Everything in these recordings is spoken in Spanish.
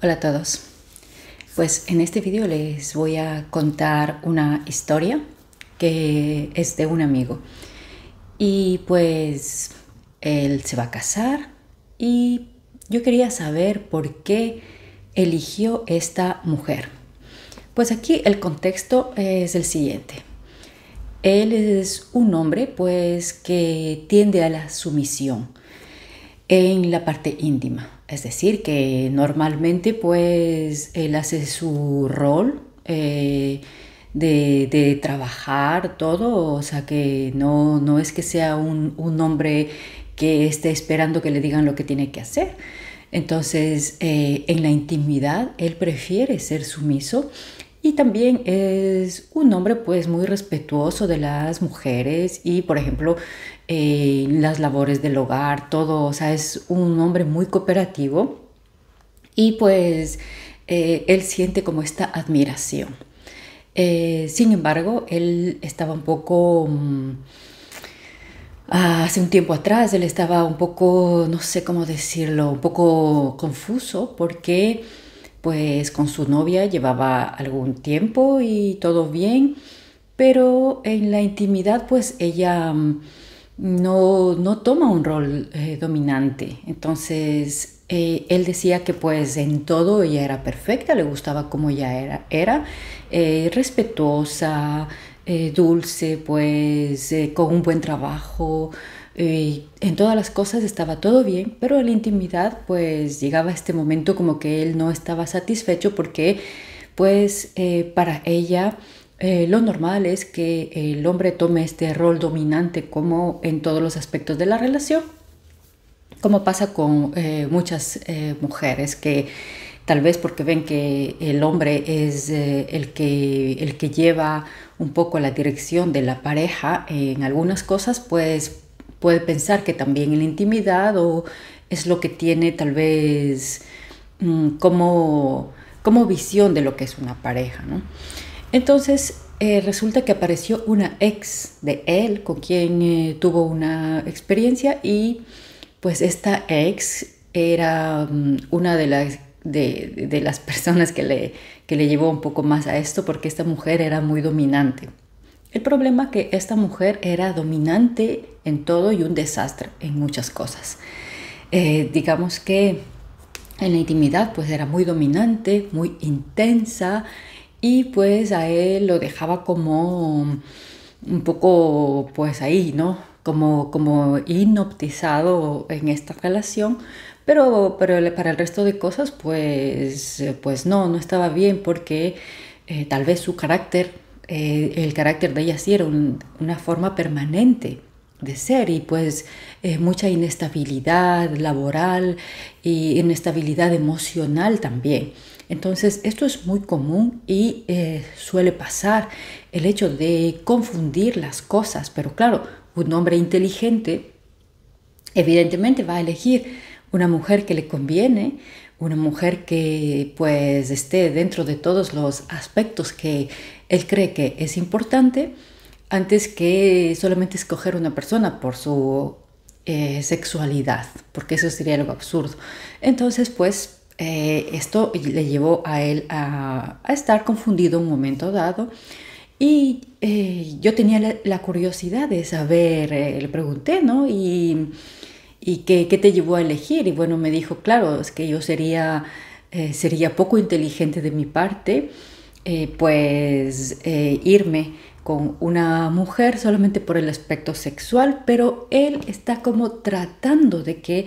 Hola a todos. Pues en este vídeo les voy a contar una historia que es de un amigo. Y pues él se va a casar y yo quería saber por qué eligió esta mujer. Pues aquí el contexto es el siguiente. Él es un hombre pues que tiende a la sumisión en la parte íntima. Es decir, que normalmente pues él hace su rol eh, de, trabajar todo, o sea que no, no es que sea un, hombre que esté esperando que le digan lo que tiene que hacer. Entonces, eh, en la intimidad, él prefiere ser sumiso y también es un hombre pues muy respetuoso de las mujeres y por ejemplo eh, las labores del hogar, todo, o sea, es un hombre muy cooperativo y pues eh, él siente como esta admiración. Eh, sin embargo, él estaba un poco... Mm, hace un tiempo atrás él estaba un poco, no sé cómo decirlo, un poco confuso porque pues con su novia llevaba algún tiempo y todo bien, pero en la intimidad pues ella mm, no, no toma un rol eh, dominante. Entonces, eh, él decía que pues en todo ella era perfecta, le gustaba como ella era, era eh, respetuosa, dulce, pues con un buen trabajo. en todas las cosas estaba todo bien, pero en la intimidad pues llegaba este momento como que él no estaba satisfecho porque pues para ella eh, lo normal es que el hombre tome este rol dominante como en todos los aspectos de la relación, como pasa con eh, muchas eh, mujeres que tal vez porque ven que el hombre es el, que, el que lleva un poco la dirección de la pareja en algunas cosas, pues puede pensar que también en la intimidad o es lo que tiene tal vez mm, como, visión de lo que es una pareja. Entonces eh, resulta que apareció una ex de él con quien eh, tuvo una experiencia y pues esta ex era mm, una de las, de, las personas que le, le llevó un poco más a esto porque esta mujer era muy dominante. El problema es que esta mujer era dominante en todo y un desastre en muchas cosas. Eh, digamos que en la intimidad pues era muy dominante, muy intensa, y pues a él lo dejaba como un poco pues ahí, ¿no? Como, como hipnotizado en esta relación, pero, para el resto de cosas pues, pues no, no estaba bien porque eh, tal vez su carácter, eh, el carácter de ella sí era una forma permanente de ser y pues eh, mucha inestabilidad laboral y inestabilidad emocional también. Entonces, esto es muy común y eh, suele pasar el hecho de confundir las cosas, pero claro, un hombre inteligente evidentemente va a elegir una mujer que le conviene, una mujer que pues esté dentro de todos los aspectos que él cree que es importante, antes que solamente escoger una persona por su eh, sexualidad, porque eso sería algo absurdo. Entonces, pues eh, esto le llevó a él a, estar confundido un momento dado y eh, yo tenía la, curiosidad de saber, eh, le pregunté, ¿no? Y, qué, te llevó a elegir. Y bueno, me dijo, claro, es que yo sería, sería poco inteligente de mi parte, pues irme con una mujer solamente por el aspecto sexual, pero él está como tratando de que,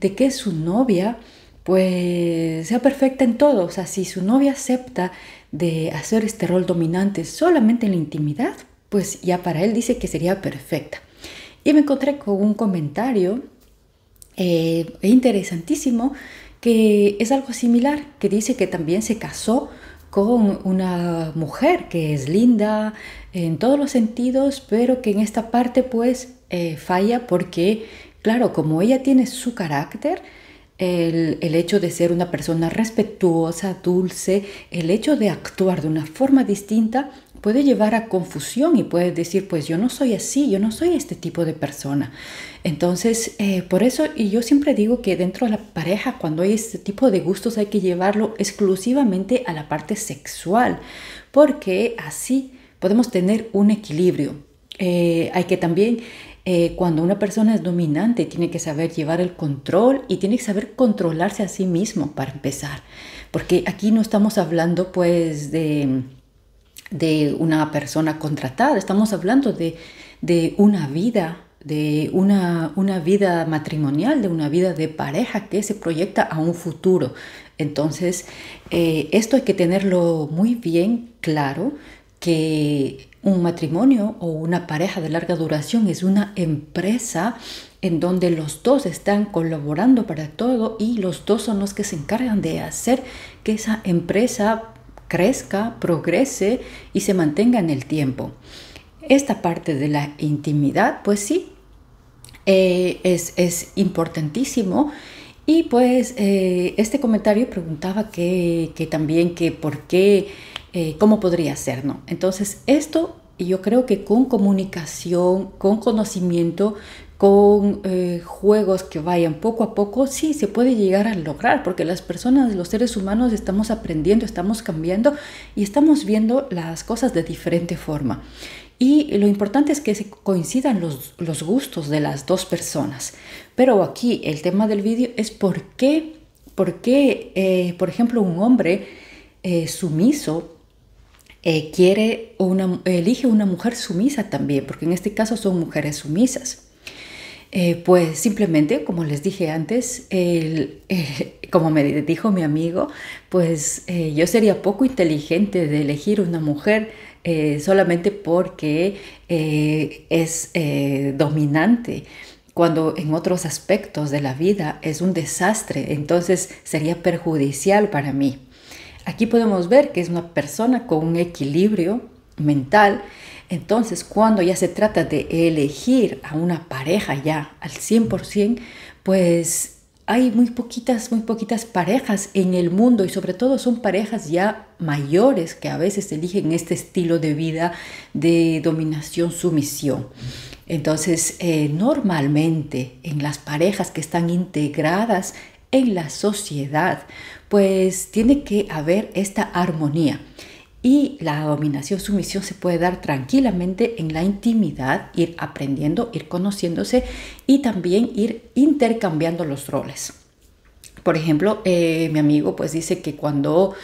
de que su novia pues sea perfecta en todo. O sea, si su novia acepta de hacer este rol dominante solamente en la intimidad, pues ya para él dice que sería perfecta. Y me encontré con un comentario eh, interesantísimo que es algo similar, que dice que también se casó con una mujer que es linda en todos los sentidos, pero que en esta parte pues eh, falla porque, claro, como ella tiene su carácter, el, hecho de ser una persona respetuosa, dulce, el hecho de actuar de una forma distinta puede llevar a confusión y puede decir, pues yo no soy así, yo no soy este tipo de persona. Entonces, eh, por eso, y yo siempre digo que dentro de la pareja, cuando hay este tipo de gustos, hay que llevarlo exclusivamente a la parte sexual, porque así podemos tener un equilibrio. Eh, hay que también eh, cuando una persona es dominante tiene que saber llevar el control y tiene que saber controlarse a sí mismo para empezar. Porque aquí no estamos hablando pues de, de una persona contratada, estamos hablando de, una vida de una, una, vida matrimonial, de una vida de pareja que se proyecta a un futuro. Entonces, eh, esto hay que tenerlo muy bien claro que un matrimonio o una pareja de larga duración es una empresa en donde los dos están colaborando para todo y los dos son los que se encargan de hacer que esa empresa crezca, progrese y se mantenga en el tiempo. Esta parte de la intimidad, pues sí, eh, es, importantísimo. Y pues eh, este comentario preguntaba que, que también que por qué eh, cómo podría ser, ¿no? Entonces, esto yo creo que con comunicación, con conocimiento, con eh, juegos que vayan poco a poco, sí se puede llegar a lograr, porque las personas, los seres humanos estamos aprendiendo, estamos cambiando y estamos viendo las cosas de diferente forma. Y lo importante es que se coincidan los, gustos de las dos personas. Pero aquí el tema del vídeo es por qué, por eh, por ejemplo, un hombre sumiso eh, quiere una, elige una mujer sumisa también, porque en este caso son mujeres sumisas. Eh, pues simplemente, como les dije antes, eh, como me dijo mi amigo, pues yo sería poco inteligente de elegir una mujer solamente porque es dominante cuando en otros aspectos de la vida es un desastre, entonces sería perjudicial para mí. Aquí podemos ver que es una persona con un equilibrio mental. Entonces, cuando ya se trata de elegir a una pareja ya al 100%, pues hay muy poquitas, muy poquitas parejas en el mundo y sobre todo son parejas ya mayores que a veces eligen este estilo de vida de dominación, sumisión. Entonces, eh, normalmente en las parejas que están integradas en la sociedad, pues tiene que haber esta armonía. Y la dominación, sumisión se puede dar tranquilamente en la intimidad, ir aprendiendo, ir conociéndose y también ir intercambiando los roles. Por ejemplo, eh, mi amigo pues dice que cuando,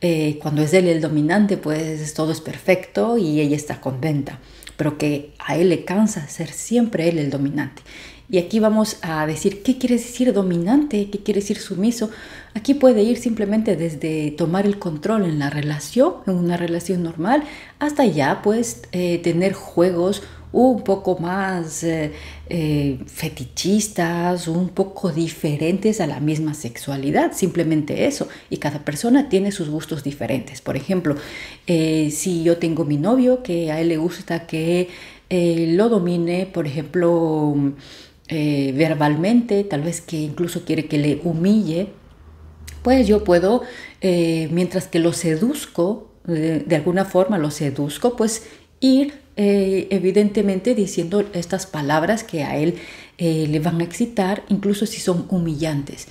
eh, cuando es él el dominante pues todo es perfecto y ella está contenta, pero que a él le cansa ser siempre él el dominante. Y aquí vamos a decir qué quiere decir dominante, qué quiere decir sumiso. Aquí puede ir simplemente desde tomar el control en la relación, en una relación normal, hasta ya pues eh, tener juegos un poco más eh, eh, fetichistas, un poco diferentes a la misma sexualidad, simplemente eso. Y cada persona tiene sus gustos diferentes. Por ejemplo, si yo tengo mi novio que a él le gusta que lo domine, por ejemplo, eh, verbalmente, tal vez que incluso quiere que le humille, pues yo puedo, eh, mientras que lo seduzco, eh, de, alguna forma lo seduzco, pues ir evidentemente diciendo estas palabras que a él le van a excitar, incluso si son humillantes.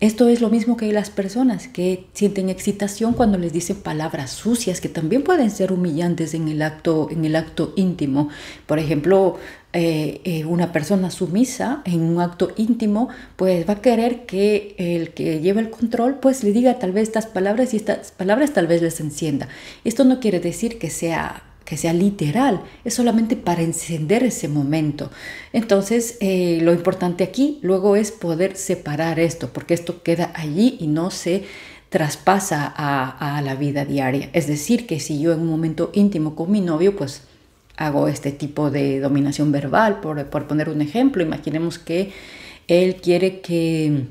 Esto es lo mismo que las personas que sienten excitación cuando les dicen palabras sucias que también pueden ser humillantes en el acto, en el acto íntimo. Por ejemplo, eh, eh, una persona sumisa en un acto íntimo, pues va a querer que el que lleva el control, pues le diga tal vez estas palabras y estas palabras tal vez les encienda. Esto no quiere decir que sea que sea literal, es solamente para encender ese momento. Entonces, eh, lo importante aquí luego es poder separar esto, porque esto queda allí y no se traspasa a, la vida diaria. Es decir, que si yo en un momento íntimo con mi novio, pues hago este tipo de dominación verbal, por, por, poner un ejemplo, imaginemos que él quiere que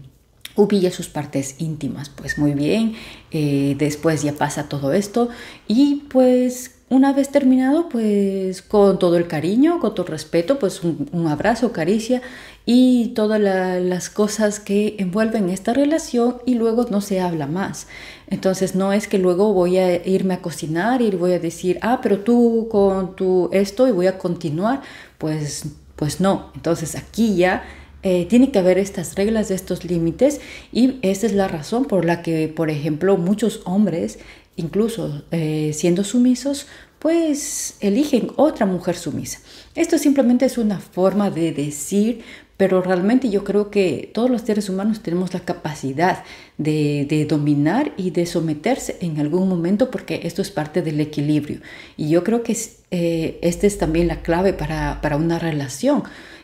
ubille sus partes íntimas, pues muy bien, eh, después ya pasa todo esto y pues una vez terminado, pues con todo el cariño, con todo el respeto, pues un, abrazo, caricia y todas las cosas que envuelven esta relación y luego no se habla más. Entonces no es que luego voy a irme a cocinar y voy a decir, ah, pero tú con tu esto y voy a continuar, pues, pues no. Entonces aquí ya eh, tiene que haber estas reglas, estos límites y esa es la razón por la que, por ejemplo, muchos hombres incluso eh, siendo sumisos, pues eligen otra mujer sumisa. Esto simplemente es una forma de decir, pero realmente yo creo que todos los seres humanos tenemos la capacidad de, dominar y de someterse en algún momento porque esto es parte del equilibrio. Y yo creo que eh, esta es también la clave para, una relación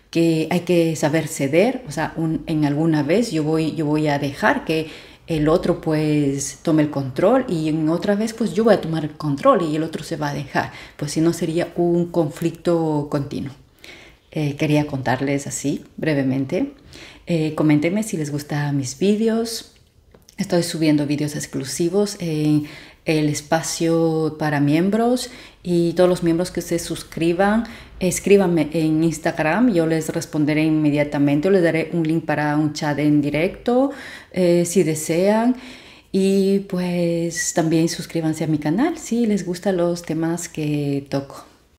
que hay que saber ceder, o sea, en alguna vez yo voy, yo voy a dejar que el otro pues tome el control y en otra vez pues yo voy a tomar el control y el otro se va a dejar, pues si no sería un conflicto continuo. Eh, quería contarles así brevemente. Eh, coméntenme si les gustan mis vídeos, Estoy subiendo vídeos exclusivos en el espacio para miembros y todos los miembros que se suscriban, escríbanme en Instagram, yo les responderé inmediatamente o les daré un link para un chat en directo eh, si desean. Y pues también suscríbanse a mi canal si les gustan los temas que toco.